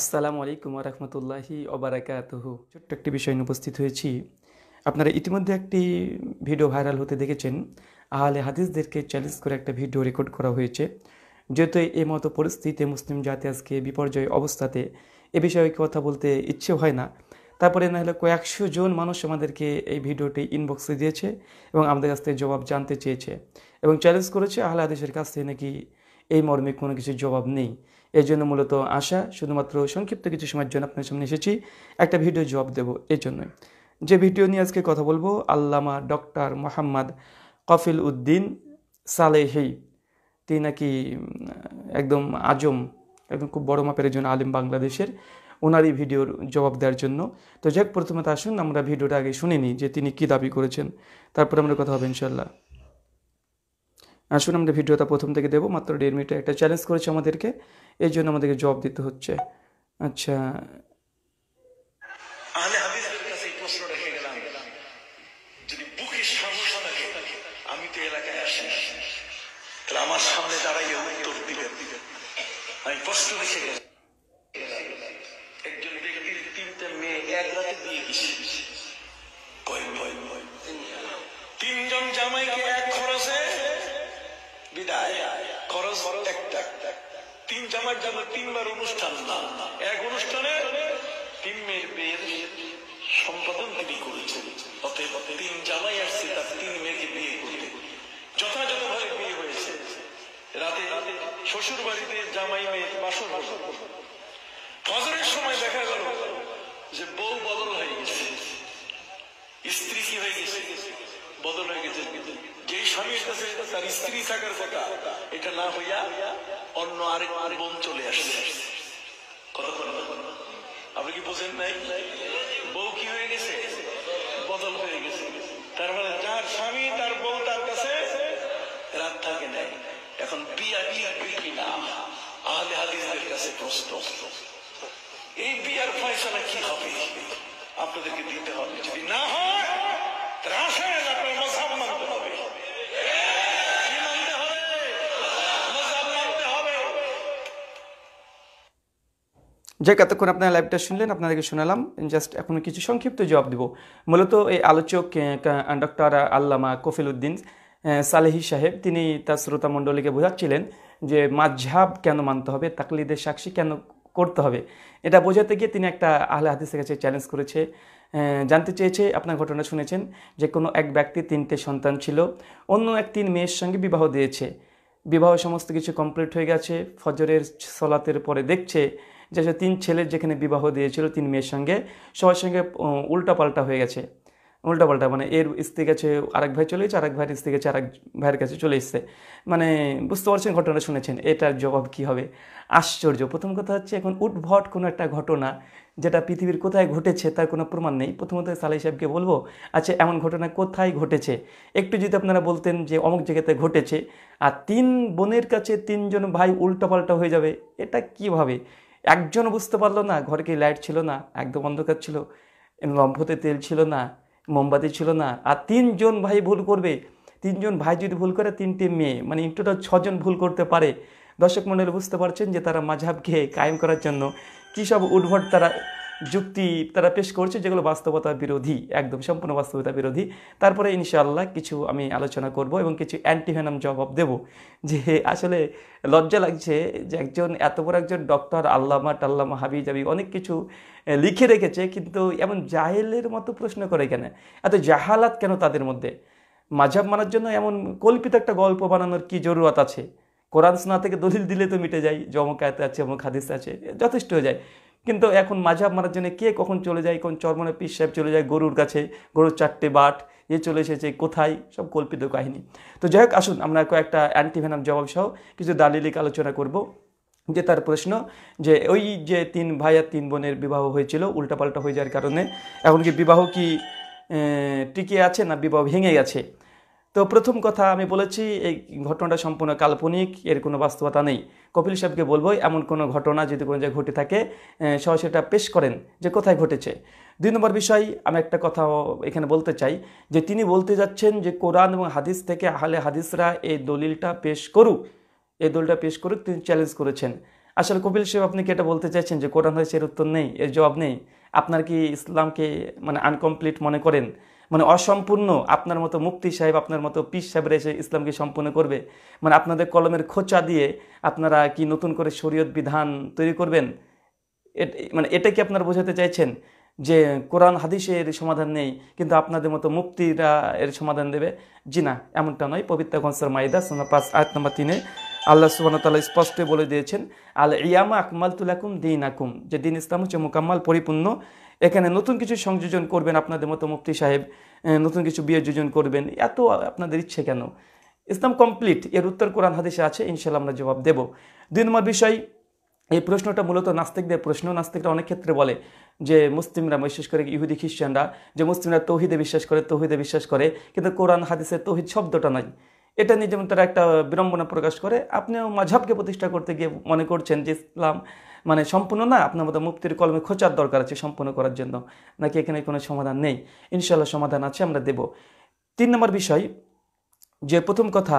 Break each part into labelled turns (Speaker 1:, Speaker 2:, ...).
Speaker 1: আসসালামু আলাইকুম রহমতুল্লাহি ওবারাকাতহ ছোট্ট একটি বিষয় উপস্থিত হয়েছি আপনারা ইতিমধ্যে একটি ভিডিও ভাইরাল হতে দেখেছেন আহলে হাদিসদেরকে চ্যালেঞ্জ করে একটা ভিডিও রেকর্ড করা হয়েছে যেহেতু এই মতো পরিস্থিতিতে মুসলিম জাতি আজকে বিপর্যয় অবস্থাতে এ বিষয়ে কথা বলতে ইচ্ছে হয় না তারপরে না হলে কয়েকশো জন মানুষ আমাদেরকে এই ভিডিওটি ইনবক্সে দিয়েছে এবং আমাদের কাছ থেকে জবাব জানতে চেয়েছে এবং চ্যালেঞ্জ করেছে আহলে হাদিসের কাছ থেকে নাকি এই মর্মে কোনো কিছু জবাব নেই এই জন্য মূলত আশা শুধুমাত্র সংক্ষিপ্ত কিছু সময়ের জন্য আপনার সামনে এসেছি একটা ভিডিও জবাব দেব এই জন্যই যে ভিডিও নিয়ে আজকে কথা বলবো আল্লামা ডক্টর মোহাম্মদ কফিল উদ্দিন সালেহি তিনি নাকি একদম আজম একদম খুব বড় মাপের একজন আলিম বাংলাদেশের ওনারই ভিডিওর জবাব দেওয়ার জন্য তো যাক প্রথমে আসুন আমরা ভিডিওটা আগে শুনিনি যে তিনি কী দাবি করেছেন তারপর আমরা কথা হবে ইনশাল্লাহ আসুন আমরা ভিডিওটা প্রথম থেকে দেবো মাত্র দেড় মিনিটে একটা চ্যালেঞ্জ করেছে আমাদেরকে এই জন্য আমাদেরকে জব দিতে হচ্ছে আচ্ছা
Speaker 2: আমার সামনে একজন ব্যক্তির তিনটা মেয়ে এক রাতে গেছে ফরজ একটা তিন জামার জামার তিনবার অনুষ্ঠান না এক অনুষ্ঠানে তিন মেয়ের মেয়ের সম্পাদন তিনি করেছেন অতএব তিন জামাই আসছে তার তিন মেয়েকে বিয়ে করতে যথাযথভাবে বিয়ে হয়েছে রাতে শ্বশুর বাড়িতে জামাই মেয়ে বাসর ফজরের সময় দেখা গেল যে বউ বদল হয়ে গেছে স্ত্রী কি হয়ে গেছে বদল হয়ে গেছে যে স্বামীর কাছে তার স্ত্রী থাকার কথা এটা না হইয়া অন্য আরেক বোন চলে আসে কতক্ষণ আপনি কি বোঝেন নাই বউ কি হয়ে গেছে বদল হয়ে গেছে তার মানে যার স্বামী তার বউ তার কাছে রাত থাকে নাই এখন বিয়া টিকবে কিনা আহলে হাদিসদের কাছে প্রশ্ন এই বিয়ার ফয়সলা কি হবে আপনাদেরকে দিতে হবে যদি না হয় রাসায়ন আপনার মজাব মানতে হবে
Speaker 1: যাই এতক্ষণ আপনার লাইভটা শুনলেন আপনাদেরকে শোনালাম জাস্ট এখন কিছু সংক্ষিপ্ত জবাব দিব মূলত এই আলোচক ডক্টর আল্লামা কফিল উদ্দিন সালেহি সাহেব তিনি তার শ্রোতা মণ্ডলীকে বোঝাচ্ছিলেন যে মাঝহাব কেন মানতে হবে তাকলিদের সাক্ষী কেন করতে হবে এটা বোঝাতে গিয়ে তিনি একটা আহলে হাদিসের কাছে চ্যালেঞ্জ করেছে জানতে চেয়েছে আপনার ঘটনা শুনেছেন যে কোনো এক ব্যক্তি তিনটে সন্তান ছিল অন্য এক তিন মেয়ের সঙ্গে বিবাহ দিয়েছে বিবাহ সমস্ত কিছু কমপ্লিট হয়ে গেছে ফজরের সলাতের পরে দেখছে যে তিন ছেলের যেখানে বিবাহ দিয়েছিল তিন মেয়ের সঙ্গে সবার সঙ্গে উল্টাপাল্টা হয়ে গেছে পাল্টা মানে এর স্ত্রীর কাছে আরেক ভাই চলে এসেছে আরেক ভাইয়ের স্ত্রীর কাছে আরেক ভাইয়ের কাছে চলে এসছে মানে বুঝতে পারছেন ঘটনা শুনেছেন এটার জবাব কি হবে আশ্চর্য প্রথম কথা হচ্ছে এখন উঠভট কোনো একটা ঘটনা যেটা পৃথিবীর কোথায় ঘটেছে তার কোনো প্রমাণ নেই প্রথমত সালাই সাহেবকে বলবো আচ্ছা এমন ঘটনা কোথায় ঘটেছে একটু যদি আপনারা বলতেন যে অমুক জায়গাতে ঘটেছে আর তিন বোনের কাছে তিনজন ভাই উল্টোপাল্টা হয়ে যাবে এটা কিভাবে একজন বুঝতে পারলো না ঘরে কি লাইট ছিল না একদম অন্ধকার ছিল লম্ফতে তেল ছিল না মোমবাতি ছিল না আর তিনজন ভাই ভুল করবে তিনজন ভাই যদি ভুল করে তিনটি মেয়ে মানে ইন টোটাল ছজন ভুল করতে পারে দর্শক মণ্ডলী বুঝতে পারছেন যে তারা মাঝাবকে কায়েম করার জন্য কী সব উদ্ভট তারা যুক্তি তারা পেশ করছে যেগুলো বাস্তবতা বিরোধী একদম সম্পূর্ণ বাস্তবতা বিরোধী তারপরে ইনশাআল্লাহ কিছু আমি আলোচনা করব এবং কিছু অ্যান্টিভেনাম জবাব দেব যে আসলে লজ্জা লাগছে যে একজন এত বড় একজন ডক্টর আল্লামা টাল্লামা হাবি জাবি অনেক কিছু লিখে রেখেছে কিন্তু এমন জাহেলের মতো প্রশ্ন করে কেন এত জাহালাত কেন তাদের মধ্যে মাঝাব মানার জন্য এমন কল্পিত একটা গল্প বানানোর কি জরুরত আছে কোরআন সোনা থেকে দলিল দিলে তো মিটে যায় জমকায়তে আছে এবং হাদিস আছে যথেষ্ট হয়ে যায় কিন্তু এখন মাঝাব মারার জন্য কে কখন চলে যায় কোন চর্মনে পিস সাহেব চলে যায় গরুর কাছে গরুর চারটে বাট এ চলে এসেছে কোথায় সব কল্পিত কাহিনী তো যাই হোক আসুন আমরা কয়েকটা অ্যান্টিভেনাম জবাব সহ কিছু দালিলিক আলোচনা করব যে তার প্রশ্ন যে ওই যে তিন ভাই আর তিন বোনের বিবাহ হয়েছিল উল্টাপাল্টা হয়ে যাওয়ার কারণে এখন কি বিবাহ কি টিকে আছে না বিবাহ ভেঙে গেছে তো প্রথম কথা আমি বলেছি এই ঘটনাটা সম্পূর্ণ কাল্পনিক এর কোনো বাস্তবতা নেই কপিল সাহেবকে বলবো এমন কোনো ঘটনা যদি কোনো জায়গায় ঘটে থাকে সেটা পেশ করেন যে কোথায় ঘটেছে দুই নম্বর বিষয় আমি একটা কথা এখানে বলতে চাই যে তিনি বলতে যাচ্ছেন যে কোরআন এবং হাদিস থেকে আহলে হাদিসরা এই দলিলটা পেশ করুক এই দলিলটা পেশ করুক তিনি চ্যালেঞ্জ করেছেন আসলে কপিল সাহেব আপনি কি এটা বলতে চাইছেন যে কোরআন হয়েছে এর উত্তর নেই এর জবাব নেই আপনার কি ইসলামকে মানে আনকমপ্লিট মনে করেন মানে অসম্পূর্ণ আপনার মতো মুক্তি সাহেব আপনার মতো পিস সাহেবরা এসে ইসলামকে সম্পূর্ণ করবে মানে আপনাদের কলমের খোঁচা দিয়ে আপনারা কি নতুন করে শরীয়ত বিধান তৈরি করবেন মানে এটা কি আপনারা বোঝাতে চাইছেন যে কোরআন হাদিসের সমাধান নেই কিন্তু আপনাদের মতো মুক্তিরা এর সমাধান দেবে জি না এমনটা নয় পবিত্র কনসার মাইদা সোনা পাঁচ আট নম্বর তিনে আল্লাহ সুবাহতাল্লাহ স্পষ্ট বলে দিয়েছেন আল ইয়ামা আকমাল তুলাকুম দিন আকুম যে দিন ইসলাম হচ্ছে মোকাম্মাল পরিপূর্ণ এখানে নতুন কিছু সংযোজন করবেন আপনাদের মতো মুফতি সাহেব নতুন কিছু বিয়ে যোজন করবেন এত আপনাদের ইচ্ছে কেন ইসলাম কমপ্লিট এর উত্তর কোরআন হাদিসে আছে ইনশাল্লাহ আমরা জবাব দেব দুই নম্বর বিষয় এই প্রশ্নটা মূলত নাস্তিকদের প্রশ্ন নাস্তিকরা অনেক ক্ষেত্রে বলে যে মুসলিমরা বিশেষ করে ইহুদি খ্রিস্টানরা যে মুসলিমরা তৌহিদে বিশ্বাস করে তৌহিদে বিশ্বাস করে কিন্তু কোরআন হাদিসে তৌহিদ শব্দটা নাই এটা নিয়ে যেমন তারা একটা বিড়ম্বনা প্রকাশ করে আপনিও মাঝাবকে প্রতিষ্ঠা করতে গিয়ে মনে করছেন যে ইসলাম মানে সম্পূর্ণ না আপনার মতো মুক্তির কলমে খোঁচার দরকার আছে সম্পূর্ণ করার জন্য নাকি এখানে কোনো সমাধান নেই ইনশাল্লাহ সমাধান আছে আমরা দেব তিন নম্বর বিষয় যে প্রথম কথা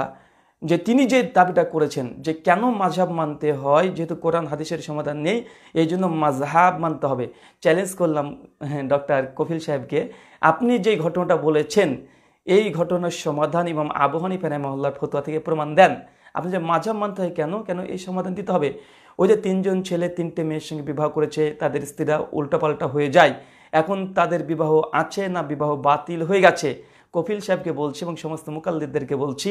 Speaker 1: যে তিনি যে দাবিটা করেছেন যে কেন মাঝহাব মানতে হয় যেহেতু কোরআন হাদিসের সমাধান নেই এই জন্য মাঝহাব মানতে হবে চ্যালেঞ্জ করলাম হ্যাঁ, ডক্টর কফিল সাহেবকে আপনি যে ঘটনাটা বলেছেন এই ঘটনার সমাধান এবং আবহানী ফেনাই মহল্লার ফতোয়া থেকে প্রমাণ দেন আপনি যে মাঝহাব মানতে হয় কেন কেন এই সমাধান দিতে হবে ওই যে তিনজন ছেলে তিনটে মেয়ের সঙ্গে বিবাহ করেছে তাদের স্ত্রীরা উল্টাপাল্টা হয়ে যায় এখন তাদের বিবাহ আছে না বিবাহ বাতিল হয়ে গেছে কফিল সাহেবকে বলছি এবং সমস্ত মুকাল্লিদদেরকে বলছি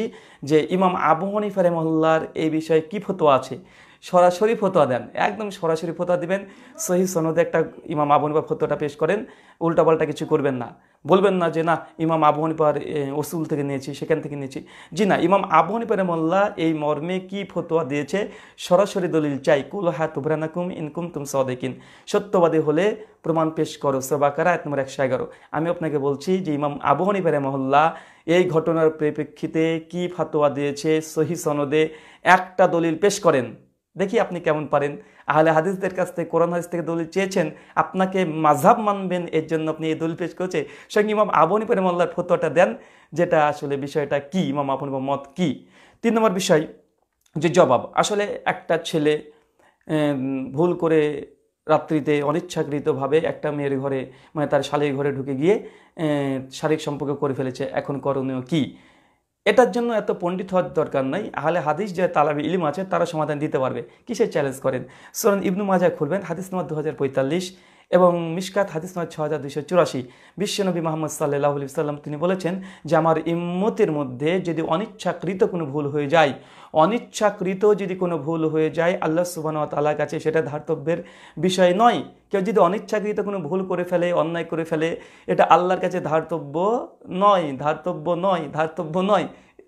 Speaker 1: যে ইমাম আবু হনিফা রেমহল্লার এই বিষয়ে কী ফতোয়া আছে সরাসরি ফতোয়া দেন একদম সরাসরি ফতোয়া দিবেন সহি সনদে একটা ইমাম আবু হনিফা ফতোয়াটা পেশ করেন উল্টাপাল্টা কিছু করবেন না বলবেন না যে না ইমাম আবু হানিফার ওসুল থেকে নিয়েছি সেখান থেকে নিয়েছি জি না ইমাম আবু হানিফার মোল্লা এই মর্মে কি ফতোয়া দিয়েছে সরাসরি দলিল চাই কুল হা তুবরানাকুম ইনকুম তুম সদেকিন সত্যবাদী হলে প্রমাণ পেশ করো সবাকারা এক নম্বর একশো এগারো আমি আপনাকে বলছি যে ইমাম আবু হানিফার মহল্লা এই ঘটনার পরিপ্রেক্ষিতে কি ফাতোয়া দিয়েছে সহি সনদে একটা দলিল পেশ করেন দেখি আপনি কেমন পারেন আহলে হাদিসদের কাছ থেকে কোরআন হাদিস থেকে দলিল চেয়েছেন আপনাকে মাঝাব মানবেন এর জন্য আপনি এই দলিল পেশ করেছে সঙ্গে ইমাম আবনী মোল্লার ফতোয়াটা দেন যেটা আসলে বিষয়টা কি ইমাম আপনি মত কি তিন নম্বর বিষয় যে জবাব আসলে একটা ছেলে ভুল করে রাত্রিতে অনিচ্ছাকৃতভাবে একটা মেয়ের ঘরে মানে তার শালীর ঘরে ঢুকে গিয়ে শারীরিক সম্পর্ক করে ফেলেছে এখন করণীয় কী এটার জন্য এত পণ্ডিত হওয়ার দরকার নাই আহলে হাদিস যে তালাবি ইলিম আছে তারা সমাধান দিতে পারবে কিসের চ্যালেঞ্জ করেন সোরান ইবনু মাজা খুলবেন হাদিস নম্বর দু হাজার পঁয়তাল্লিশ এবং মিশকাত হাদিস নয় ছ হাজার দুশো চুরাশি বিশ্বনবী মোহাম্মদ সাল্লাহ আলি সাল্লাম তিনি বলেছেন যে আমার ইম্মতের মধ্যে যদি অনিচ্ছাকৃত কোনো ভুল হয়ে যায় অনিচ্ছাকৃত যদি কোনো ভুল হয়ে যায় আল্লাহ সুবাহতালার কাছে সেটা ধার্তব্যের বিষয় নয় কেউ যদি অনিচ্ছাকৃত কোনো ভুল করে ফেলে অন্যায় করে ফেলে এটা আল্লাহর কাছে ধার্তব্য নয় ধার্তব্য নয় ধার্তব্য নয়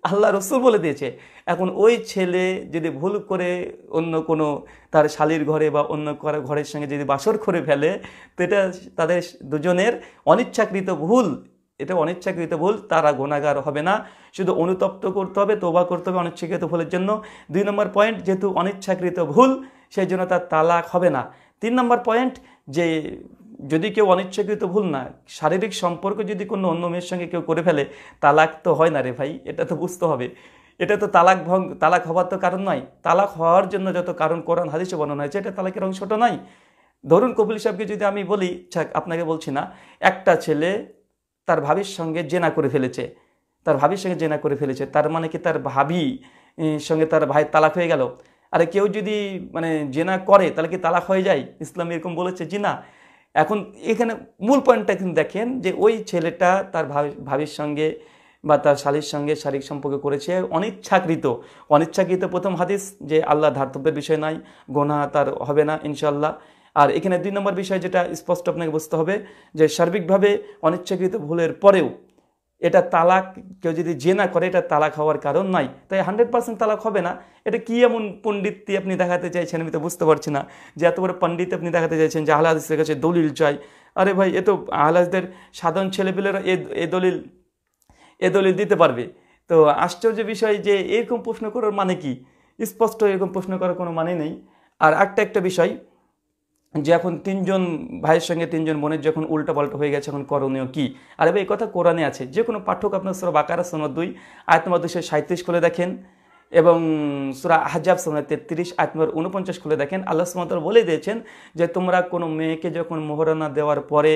Speaker 1: আল্লাহ রসুল বলে দিয়েছে এখন ওই ছেলে যদি ভুল করে অন্য কোনো তার শালির ঘরে বা অন্য কারো ঘরের সঙ্গে যদি বাসর করে ফেলে তো এটা তাদের দুজনের অনিচ্ছাকৃত ভুল এটা অনিচ্ছাকৃত ভুল তারা গোনাগার হবে না শুধু অনুতপ্ত করতে হবে তোবা করতে হবে অনিচ্ছাকৃত ভুলের জন্য দুই নম্বর পয়েন্ট যেহেতু অনিচ্ছাকৃত ভুল সেই জন্য তার তালাক হবে না তিন নম্বর পয়েন্ট যে যদি কেউ অনিচ্ছাকৃত ভুল না শারীরিক সম্পর্ক যদি কোনো অন্য মেয়ের সঙ্গে কেউ করে ফেলে তালাক তো হয় না রে ভাই এটা তো বুঝতে হবে এটা তো তালাক ভঙ্গ তালাক হওয়ার তো কারণ নয় তালাক হওয়ার জন্য যত কারণ কোরআন হাদিসে বর্ণনা হয়েছে এটা তালাকের অংশটা নয় ধরুন কপিল সাহেবকে যদি আমি বলি আপনাকে বলছি না একটা ছেলে তার ভাবির সঙ্গে জেনা করে ফেলেছে তার ভাবির সঙ্গে জেনা করে ফেলেছে তার মানে কি তার ভাবি সঙ্গে তার ভাই তালাক হয়ে গেল আরে কেউ যদি মানে জেনা করে তাহলে কি তালাক হয়ে যায় ইসলাম এরকম বলেছে জি না এখন এখানে মূল পয়েন্টটা কিন্তু দেখেন যে ওই ছেলেটা তার ভাবির সঙ্গে বা তার শালীর সঙ্গে শারীরিক সম্পর্ক করেছে অনিচ্ছাকৃত অনিচ্ছাকৃত প্রথম হাদিস যে আল্লাহ ধার্তব্যের বিষয় নাই গোনা তার হবে না ইনশাল্লাহ আর এখানে দুই নম্বর বিষয় যেটা স্পষ্ট আপনাকে বুঝতে হবে যে সার্বিকভাবে অনিচ্ছাকৃত ভুলের পরেও এটা তালাক কেউ যদি জেনা করে এটা তালাক হওয়ার কারণ নাই তাই হান্ড্রেড পার্সেন্ট তালাক হবে না এটা কী এমন পণ্ডিতটি আপনি দেখাতে চাইছেন আমি তো বুঝতে পারছি না যে এত বড় পণ্ডিত আপনি দেখাতে চাইছেন যে আহ্লাদের কাছে দলিল চাই আরে ভাই এ তো আহলাদদের সাধারণ ছেলেপেলেরা এ দলিল এ দলিল দিতে পারবে তো আশ্চর্য বিষয় যে এরকম প্রশ্ন করার মানে কি স্পষ্ট এরকম প্রশ্ন করার কোনো মানে নেই আর একটা একটা বিষয় যে এখন তিনজন ভাইয়ের সঙ্গে তিনজন বোনের যখন উল্টা পাল্টা হয়ে গেছে এখন করণীয় কী আর এই কথা কোরআনে আছে যে কোনো পাঠক আপনার সুরা বাকারা সোনা দুই আয়তমা দুশো সাঁত্রিশ খুলে দেখেন এবং সুরা আহজাব সোনা তেত্রিশ আয়তমার উনপঞ্চাশ খুলে দেখেন আল্লাহ সুমতর বলে দিয়েছেন যে তোমরা কোনো মেয়েকে যখন মোহরানা দেওয়ার পরে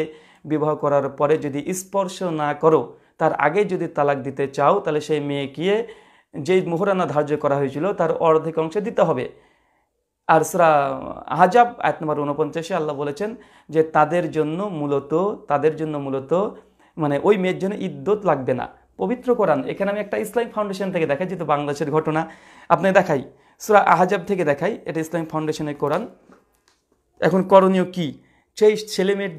Speaker 1: বিবাহ করার পরে যদি স্পর্শ না করো তার আগে যদি তালাক দিতে চাও তাহলে সেই মেয়েকে যেই মোহরানা ধার্য করা হয়েছিল তার অর্ধেক অংশ দিতে হবে আর সুরা আহাজাব এক নম্বর উনপঞ্চাশে আল্লাহ বলেছেন যে তাদের জন্য মূলত তাদের জন্য মূলত মানে ওই মেয়ের জন্য ইদ্যত লাগবে না পবিত্র কোরআন এখানে আমি একটা ইসলামিক ফাউন্ডেশন থেকে দেখাই যেহেতু বাংলাদেশের ঘটনা আপনি দেখাই সুরা আহাজাব থেকে দেখাই এটা ইসলামিক ফাউন্ডেশনের কোরআন এখন করণীয় কী সেই ছেলে মেয়ের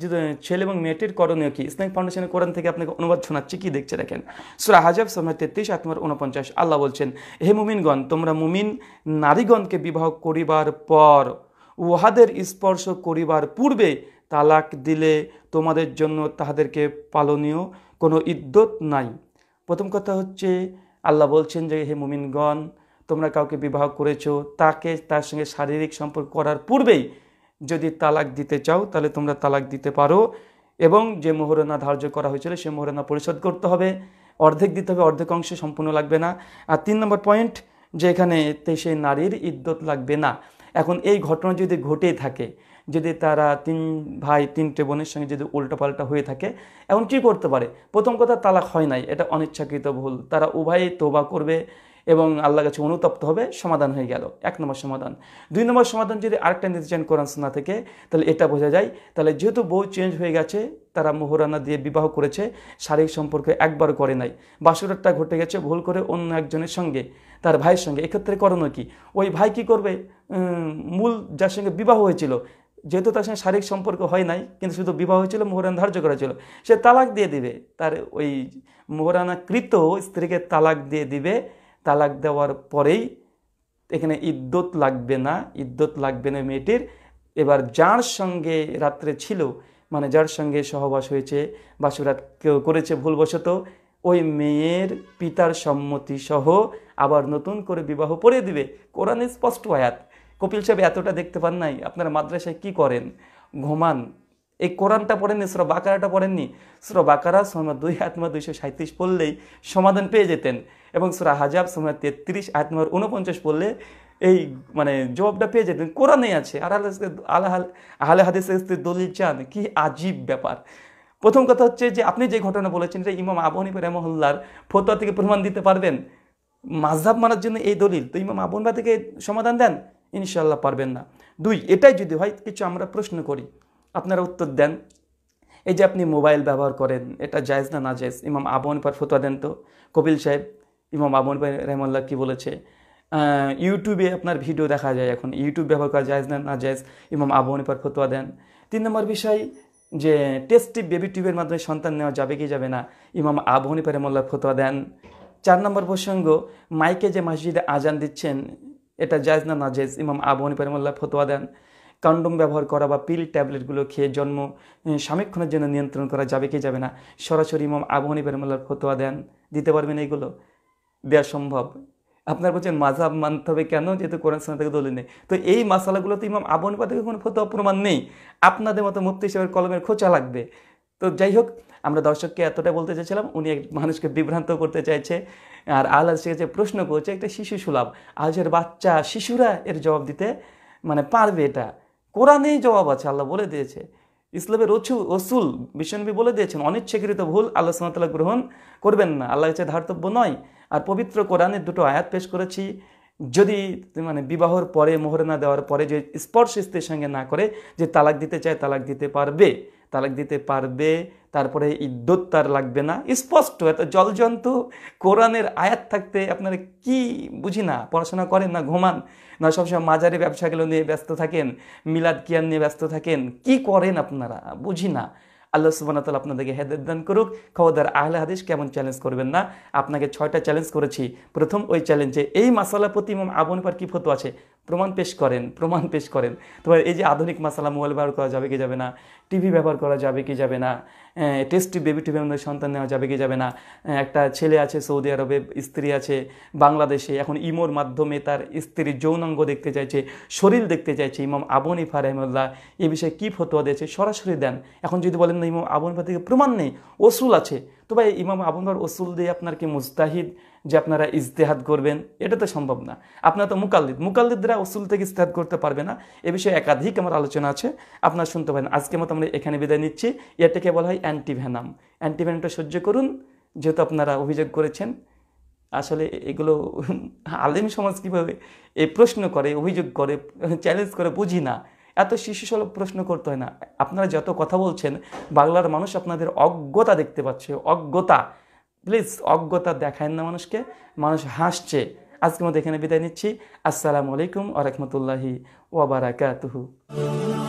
Speaker 1: ছেলে এবং মেয়েটির করণীয় কি ইসলামিক ফাউন্ডেশনের কোরআন থেকে আপনাকে অনুবাদ শোনাচ্ছি কি দেখছে দেখেন সুরা হাজাব সময় তেত্রিশ নম্বর উনপঞ্চাশ আল্লাহ বলছেন হে মুমিনগণ তোমরা মুমিন নারীগণকে বিবাহ করিবার পর উহাদের স্পর্শ করিবার পূর্বে তালাক দিলে তোমাদের জন্য তাহাদেরকে পালনীয় কোনো ইদ্যত নাই প্রথম কথা হচ্ছে আল্লাহ বলছেন যে হে মুমিনগণ তোমরা কাউকে বিবাহ করেছো তাকে তার সঙ্গে শারীরিক সম্পর্ক করার পূর্বেই যদি তালাক দিতে চাও তাহলে তোমরা তালাক দিতে পারো এবং যে মোহরানা ধার্য করা হয়েছিল সে মোহরানা পরিশোধ করতে হবে অর্ধেক দিতে হবে অর্ধেক অংশে সম্পূর্ণ লাগবে না আর তিন নম্বর পয়েন্ট যে এখানে সেই নারীর ইদ্যত লাগবে না এখন এই ঘটনা যদি ঘটেই থাকে যদি তারা তিন ভাই তিনটে বোনের সঙ্গে যদি উল্টোপাল্টা হয়ে থাকে এখন কি করতে পারে প্রথম কথা তালাক হয় নাই এটা অনিচ্ছাকৃত ভুল তারা উভয়ে তোবা করবে এবং আল্লাহ কাছে অনুতপ্ত হবে সমাধান হয়ে গেল এক নম্বর সমাধান দুই নম্বর সমাধান যদি আরেকটা নিতে চান কোরআন সোনা থেকে তাহলে এটা বোঝা যায় তাহলে যেহেতু বউ চেঞ্জ হয়ে গেছে তারা মোহরানা দিয়ে বিবাহ করেছে শারীরিক সম্পর্কে একবার করে নাই বাসুরটা ঘটে গেছে ভুল করে অন্য একজনের সঙ্গে তার ভাইয়ের সঙ্গে এক্ষেত্রে করণীয় কি ওই ভাই কি করবে মূল যার সঙ্গে বিবাহ হয়েছিল যেহেতু তার সঙ্গে শারীরিক সম্পর্ক হয় নাই কিন্তু শুধু বিবাহ হয়েছিল মোহরান ধার্য করা ছিল সে তালাক দিয়ে দিবে তার ওই মোহরানা কৃত স্ত্রীকে তালাক দিয়ে দিবে তালাক দেওয়ার পরেই এখানে ইদ্যত লাগবে না ইদ্যত লাগবে না মেয়েটির এবার যার সঙ্গে রাত্রে ছিল মানে যার সঙ্গে সহবাস হয়েছে বাসুরাত কেউ করেছে ভুলবশত ওই মেয়ের পিতার সম্মতি সহ আবার নতুন করে বিবাহ পড়ে দিবে কোরআন স্পষ্ট আয়াত কপিল সাহেব এতটা দেখতে পান নাই আপনারা মাদ্রাসায় কি করেন ঘুমান এই কোরআনটা পড়েননি সুরা বাকারাটা পড়েননি সুরা বাকারা সময় দুই আত্মা দুইশো সাঁত্রিশ পড়লেই সমাধান পেয়ে যেতেন এবং সুরা হাজাব সময় তেত্রিশ আত্মার উনপঞ্চাশ পড়লে এই মানে জবাবটা পেয়ে যেতেন কোরআনেই আছে আর আল্লাহ আহলে হাদিস দলিল চান কি আজীব ব্যাপার প্রথম কথা হচ্ছে যে আপনি যে ঘটনা বলেছেন যে ইমাম আবহানী রেমহল্লার ফতোয়া থেকে প্রমাণ দিতে পারবেন মাঝহাব মানার জন্য এই দলিল তো ইমাম আবনবা থেকে সমাধান দেন ইনশাল্লাহ পারবেন না দুই এটাই যদি হয় কিছু আমরা প্রশ্ন করি আপনারা উত্তর দেন এই যে আপনি মোবাইল ব্যবহার করেন এটা জায়জ না না জায়জ ইমাম আবন পর ফতোয়া দেন তো কপিল সাহেব ইমাম আবন হানিফা রহমল্লা কী বলেছে ইউটিউবে আপনার ভিডিও দেখা যায় এখন ইউটিউব ব্যবহার করা জায়জ না না জায়জ ইমাম আবন পর ফতোয়া দেন তিন নম্বর বিষয় যে টেস্টি বেবি টিউবের মাধ্যমে সন্তান নেওয়া যাবে কি যাবে না ইমাম আবু হানিফা ফতোয়া দেন চার নম্বর প্রসঙ্গ মাইকে যে মসজিদে আজান দিচ্ছেন এটা জায়জ না না জায়জ ইমাম আবু হানিফা ফতোয়া দেন কন্ডম ব্যবহার করা বা পিল ট্যাবলেটগুলো খেয়ে জন্ম সাময়িকক্ষণের জন্য নিয়ন্ত্রণ করা যাবে কি যাবে না সরাসরি ইমাম আবহানী বেরমাল্লার ফতোয়া দেন দিতে পারবেন এইগুলো দেওয়া সম্ভব আপনার বলছেন মাঝাব মানতে হবে কেন যেহেতু কোরআন সোনা থেকে দলিল নেই তো এই মশালাগুলো তো ইমাম আবহানী থেকে কোনো ফতোয়া প্রমাণ নেই আপনাদের মতো মুক্তি হিসেবে কলমের খোঁচা লাগবে তো যাই হোক আমরা দর্শককে এতটা বলতে চাইছিলাম উনি এক মানুষকে বিভ্রান্ত করতে চাইছে আর আল্লাহ যে প্রশ্ন করছে একটা শিশু সুলাভ আজের বাচ্চা শিশুরা এর জবাব দিতে মানে পারবে এটা কোরআনেই জবাব আছে আল্লাহ বলে দিয়েছে ইসলামের রচু রসুল বিশ্বনবী বলে দিয়েছেন অনিচ্ছাকৃত ভুল আল্লাহ সুমতাল্লাহ গ্রহণ করবেন না আল্লাহ হচ্ছে ধার্তব্য নয় আর পবিত্র কোরআনের দুটো আয়াত পেশ করেছি যদি মানে বিবাহর পরে মোহরানা দেওয়ার পরে যে স্পর্শ স্ত্রীর সঙ্গে না করে যে তালাক দিতে চায় তালাক দিতে পারবে তালাক দিতে পারবে তারপরে ইদ্যত তার লাগবে না স্পষ্ট এত জলজন্ত কোরআনের আয়াত থাকতে আপনারা কি বুঝি না পড়াশোনা করেন না ঘুমান না সবসময় মাজারে ব্যবসাগুলো নিয়ে ব্যস্ত থাকেন মিলাদ কিয়ান নিয়ে ব্যস্ত থাকেন কি করেন আপনারা বুঝি না আল্লাহ সুবান তালা আপনাদেরকে হেদায়ত দান করুক খবরদার আহলে হাদিস কেমন চ্যালেঞ্জ করবেন না আপনাকে ছয়টা চ্যালেঞ্জ করেছি প্রথম ওই চ্যালেঞ্জে এই মাসালা প্রতি আবন আবুনিফার কী ফতো আছে প্রমাণ পেশ করেন প্রমাণ পেশ করেন তোমার এই যে আধুনিক মশলা মোবাইল ব্যবহার করা যাবে কি যাবে না টিভি ব্যবহার করা যাবে কি যাবে না টেস্টি বেবি টিভি আমাদের সন্তান নেওয়া যাবে কি যাবে না একটা ছেলে আছে সৌদি আরবে স্ত্রী আছে বাংলাদেশে এখন ইমোর মাধ্যমে তার স্ত্রীর যৌনাঙ্গ দেখতে চাইছে শরীর দেখতে চাইছে ইমাম ইফা রহমদুল্লাহ এ বিষয়ে কী ফতোয়া দিয়েছে সরাসরি দেন এখন যদি বলেন না ইমাম আবন ইফা থেকে প্রমাণ নেই ওসুল আছে তো ভাই ইমাম আবুনবার ওসুল দিয়ে আপনার কি মুস্তাহিদ যে আপনারা ইজতেহাদ করবেন এটা তো সম্ভব না আপনারা তো মুকাল্লিদ মুকাল্লিদরা ওসুল থেকে ইস্তেহাদ করতে পারবে না এ বিষয়ে একাধিক আমার আলোচনা আছে আপনারা শুনতে পারেন আজকে মতো আমরা এখানে বিদায় নিচ্ছি এটাকে বলা হয় অ্যান্টিভ্যানাম অ্যান্টিভ্যানামটা সহ্য করুন যেহেতু আপনারা অভিযোগ করেছেন আসলে এগুলো আলেম সমাজ কীভাবে এই প্রশ্ন করে অভিযোগ করে চ্যালেঞ্জ করে বুঝি না এত শিশুসুলভ প্রশ্ন করতে হয় না আপনারা যত কথা বলছেন বাংলার মানুষ আপনাদের অজ্ঞতা দেখতে পাচ্ছে অজ্ঞতা প্লিজ অজ্ঞতা দেখায় না মানুষকে মানুষ হাসছে আজকে মতো এখানে বিদায় নিচ্ছি আসসালামু আলাইকুম আরহামতুল্লাহি রহমতুল্লাহি